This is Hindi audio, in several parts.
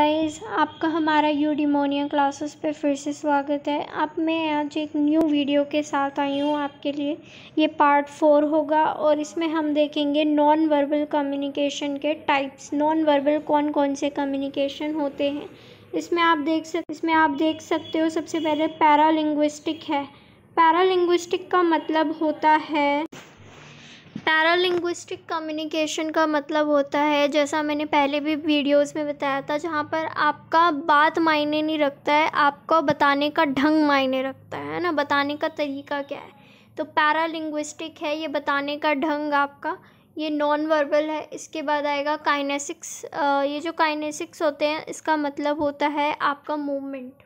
गाइस आपका हमारा यूडिमोनिया क्लासेस पे फिर से स्वागत है अब मैं आज एक न्यू वीडियो के साथ आई हूँ आपके लिए ये पार्ट फोर होगा और इसमें हम देखेंगे नॉन वर्बल कम्युनिकेशन के टाइप्स नॉन वर्बल कौन कौन से कम्युनिकेशन होते हैं इसमें आप देख सक इसमें आप देख सकते हो सबसे पहले पैरा है पैरा का मतलब होता है पैरालिंग्विस्टिक कम्युनिकेशन का मतलब होता है जैसा मैंने पहले भी वीडियोस में बताया था जहाँ पर आपका बात मायने नहीं रखता है आपका बताने का ढंग मायने रखता है ना बताने का तरीका क्या है तो पैरालिंग्विस्टिक है ये बताने का ढंग आपका ये नॉन वर्बल है इसके बाद आएगा काइनेसिक्स ये जो काइनेसिक्स होते हैं इसका मतलब होता है आपका मूवमेंट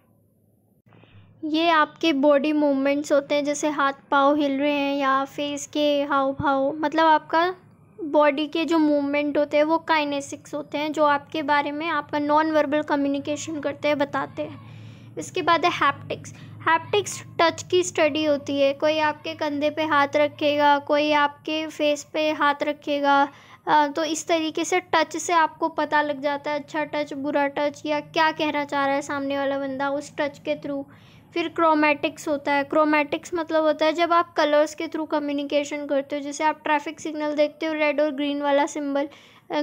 ये आपके बॉडी मूवमेंट्स होते हैं जैसे हाथ पाँव हिल रहे हैं या फेस के हाव भाव मतलब आपका बॉडी के जो मूवमेंट होते हैं वो काइनेसिक्स होते हैं जो आपके बारे में आपका नॉन वर्बल कम्युनिकेशन करते हैं बताते हैं इसके बाद है हैप्टिक्स हैप्टिक्स टच की स्टडी होती है कोई आपके कंधे पे हाथ रखेगा कोई आपके फेस पे हाथ रखेगा तो इस तरीके से टच से आपको पता लग जाता है अच्छा टच बुरा टच या क्या कहना चाह रहा है सामने वाला बंदा उस टच के थ्रू फिर क्रोमेटिक्स होता है क्रोमेटिक्स मतलब होता है जब आप कलर्स के थ्रू कम्युनिकेशन करते हो जैसे आप ट्रैफिक सिग्नल देखते हो रेड और ग्रीन वाला सिंबल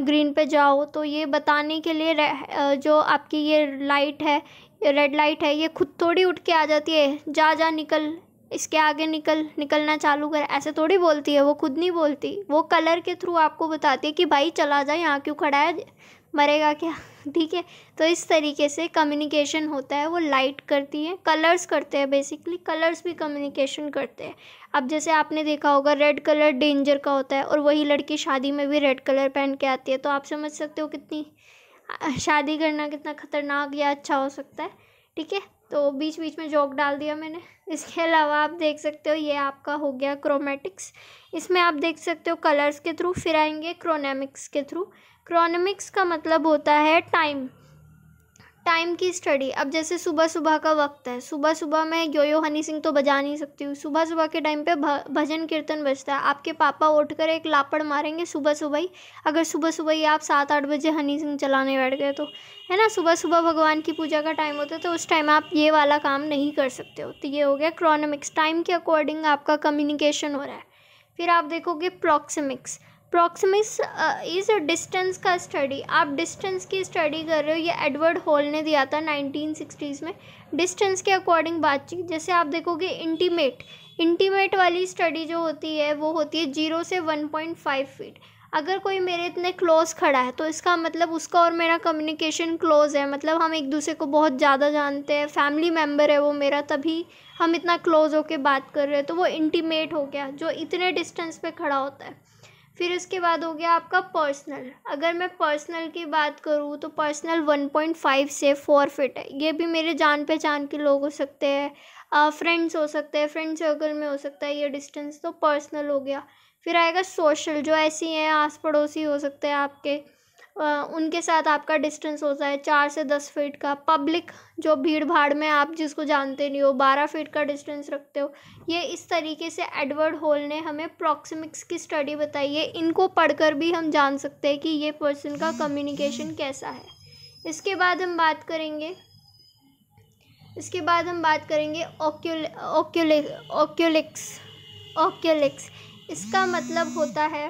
ग्रीन पे जाओ तो ये बताने के लिए जो आपकी ये लाइट है रेड लाइट है ये खुद थोड़ी उठ के आ जाती है जा जा निकल इसके आगे निकल निकलना चालू कर ऐसे थोड़ी बोलती है वो खुद नहीं बोलती वो कलर के थ्रू आपको बताती है कि भाई चला जा यहाँ क्यों खड़ा है मरेगा क्या ठीक है तो इस तरीके से कम्युनिकेशन होता है वो लाइट करती है कलर्स करते हैं बेसिकली कलर्स भी कम्युनिकेशन करते हैं अब जैसे आपने देखा होगा रेड कलर डेंजर का होता है और वही लड़की शादी में भी रेड कलर पहन के आती है तो आप समझ सकते हो कितनी शादी करना कितना ख़तरनाक या अच्छा हो सकता है ठीक है तो बीच बीच में जॉक डाल दिया मैंने इसके अलावा आप देख सकते हो ये आपका हो गया क्रोमेटिक्स इसमें आप देख सकते हो कलर्स के थ्रू फिर आएंगे क्रोनेमिक्स के थ्रू क्रोनमिक्स का मतलब होता है टाइम टाइम की स्टडी अब जैसे सुबह सुबह का वक्त है सुबह सुबह मैं यो यो हनी सिंह तो बजा नहीं सकती हूँ सुबह सुबह के टाइम पे भजन कीर्तन बजता है आपके पापा उठकर एक लापड़ मारेंगे सुबह सुबह ही अगर सुबह सुबह ही आप सात आठ बजे हनी सिंह चलाने बैठ गए तो है ना सुबह सुबह भगवान की पूजा का टाइम होता है तो उस टाइम आप ये वाला काम नहीं कर सकते हो तो ये हो गया क्रॉनमिक्स टाइम के अकॉर्डिंग आपका कम्युनिकेशन हो रहा है फिर आप देखोगे प्रॉक्सिमिक्स प्रॉक्सिमिक्स इज डिस्टेंस का स्टडी आप डिस्टेंस की स्टडी कर रहे हो ये एडवर्ड हॉल ने दिया था नाइनटीन सिक्सटीज़ में डिस्टेंस के अकॉर्डिंग बातचीत जैसे आप देखोगे इंटीमेट इंटीमेट वाली स्टडी जो होती है वो होती है जीरो से वन पॉइंट फाइव फीट अगर कोई मेरे इतने क्लोज खड़ा है तो इसका मतलब उसका और मेरा कम्युनिकेशन क्लोज है मतलब हम एक दूसरे को बहुत ज़्यादा जानते हैं फैमिली मेम्बर है वो मेरा तभी हम इतना क्लोज होके बात कर रहे हैं तो वो इंटीमेट हो गया जो इतने डिस्टेंस पे खड़ा होता है फिर उसके बाद हो गया आपका पर्सनल अगर मैं पर्सनल की बात करूँ तो पर्सनल 1.5 से फोर फिट है ये भी मेरे जान पहचान के लोग हो सकते हैं फ्रेंड्स हो सकते हैं फ्रेंड सर्कल में हो सकता है ये डिस्टेंस तो पर्सनल हो गया फिर आएगा सोशल जो ऐसी हैं आस पड़ोसी हो सकते हैं आपके उनके साथ आपका डिस्टेंस होता है चार से दस फीट का पब्लिक जो भीड़ भाड़ में आप जिसको जानते नहीं हो बारह फीट का डिस्टेंस रखते हो ये इस तरीके से एडवर्ड होल ने हमें प्रॉक्सिमिक्स की स्टडी बताई है इनको पढ़कर भी हम जान सकते हैं कि ये पर्सन का कम्युनिकेशन कैसा है इसके बाद हम बात करेंगे इसके बाद हम बात करेंगे ओक्यूल ओक्यूले ओक्यूलिक्स ओक्यूलिक्स इसका मतलब होता है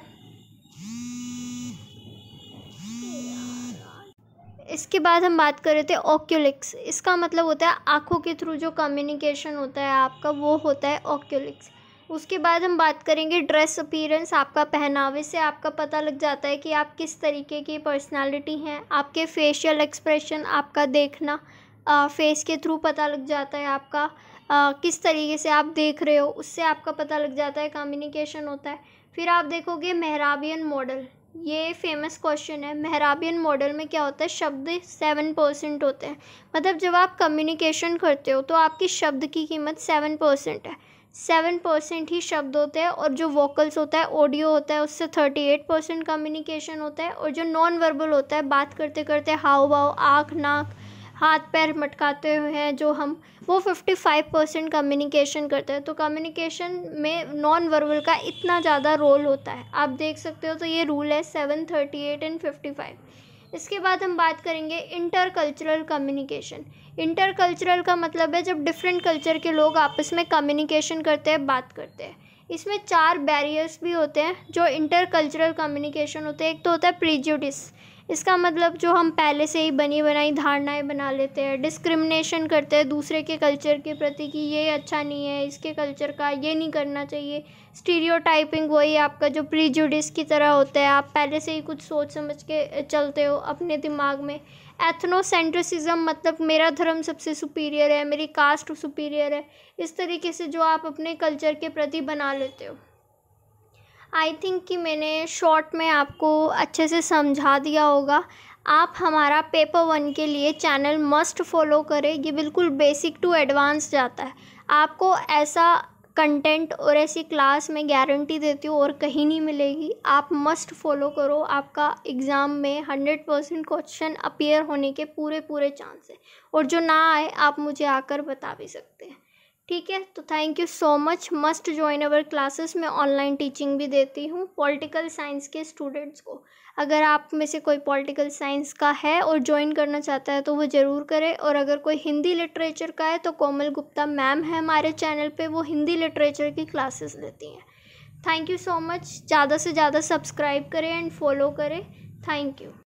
इसके बाद हम बात कर रहे थे ओक्यूलिक्स इसका मतलब होता है आँखों के थ्रू जो कम्युनिकेशन होता है आपका वो होता है ओक्यूलिक्स उसके बाद हम बात करेंगे ड्रेस अपीरेंस आपका पहनावे से आपका पता लग जाता है कि आप किस तरीके की पर्सनालिटी हैं आपके फेशियल एक्सप्रेशन आपका देखना आ, फेस के थ्रू पता लग जाता है आपका आ, किस तरीके से आप देख रहे हो उससे आपका पता लग जाता है कम्युनिकेशन होता है फिर आप देखोगे मेहराबियन मॉडल ये फेमस क्वेश्चन है मेहराबियन मॉडल में क्या होता है शब्द सेवन परसेंट होते हैं मतलब जब आप कम्युनिकेशन करते हो तो आपकी शब्द की कीमत सेवन परसेंट है सेवन परसेंट ही शब्द होते हैं और जो वोकल्स होता है ऑडियो होता है उससे थर्टी एट परसेंट कम्युनिकेशन होता है और जो नॉन वर्बल होता है बात करते करते हाव भाव आँख नाक हाथ पैर मटकाते हुए हैं जो हम वो फिफ्टी फाइव परसेंट कम्युनिकेशन करते हैं तो कम्युनिकेशन में नॉन वर्बल का इतना ज़्यादा रोल होता है आप देख सकते हो तो ये रूल है seven thirty eight and fifty five इसके बाद हम बात करेंगे intercultural communication intercultural का मतलब है जब डिफरेंट कल्चर के लोग आपस में कम्युनिकेशन करते हैं बात करते हैं इसमें चार बैरियर्स भी होते हैं जो इंटर कल्चरल कम्युनिकेशन होते हैं एक तो होता है प्रीजुडिस इसका मतलब जो हम पहले से ही बनी बनाई धारणाएं बना लेते हैं डिस्क्रिमिनेशन करते हैं दूसरे के कल्चर के प्रति कि ये अच्छा नहीं है इसके कल्चर का ये नहीं करना चाहिए स्टीरियोटाइपिंग वही आपका जो प्रीजुडिस की तरह होता है आप पहले से ही कुछ सोच समझ के चलते हो अपने दिमाग में एथनोसेंट्रिसिज्म मतलब मेरा धर्म सबसे सुपीरियर है मेरी कास्ट सुपीरियर है इस तरीके से जो आप अपने कल्चर के प्रति बना लेते हो आई थिंक कि मैंने शॉर्ट में आपको अच्छे से समझा दिया होगा आप हमारा पेपर वन के लिए चैनल मस्ट फॉलो करें ये बिल्कुल बेसिक टू एडवांस जाता है आपको ऐसा कंटेंट और ऐसी क्लास में गारंटी देती हूँ और कहीं नहीं मिलेगी आप मस्ट फॉलो करो आपका एग्ज़ाम में हंड्रेड परसेंट क्वेश्चन अपीयर होने के पूरे पूरे चांस हैं और जो ना आए आप मुझे आकर बता भी सकते हैं ठीक है तो thank you so much must join our classes मैं ऑनलाइन टीचिंग भी देती हूँ पॉलिटिकल साइंस के स्टूडेंट्स को अगर आप में से कोई पॉलिटिकल साइंस का है और ज्वाइन करना चाहता है तो वो ज़रूर करें और अगर कोई हिंदी लिटरेचर का है तो कोमल गुप्ता मैम है हमारे चैनल पे वो हिंदी लिटरेचर की क्लासेस देती हैं थैंक यू सो मच ज़्यादा से ज़्यादा सब्सक्राइब करें एंड फॉलो करें थैंक यू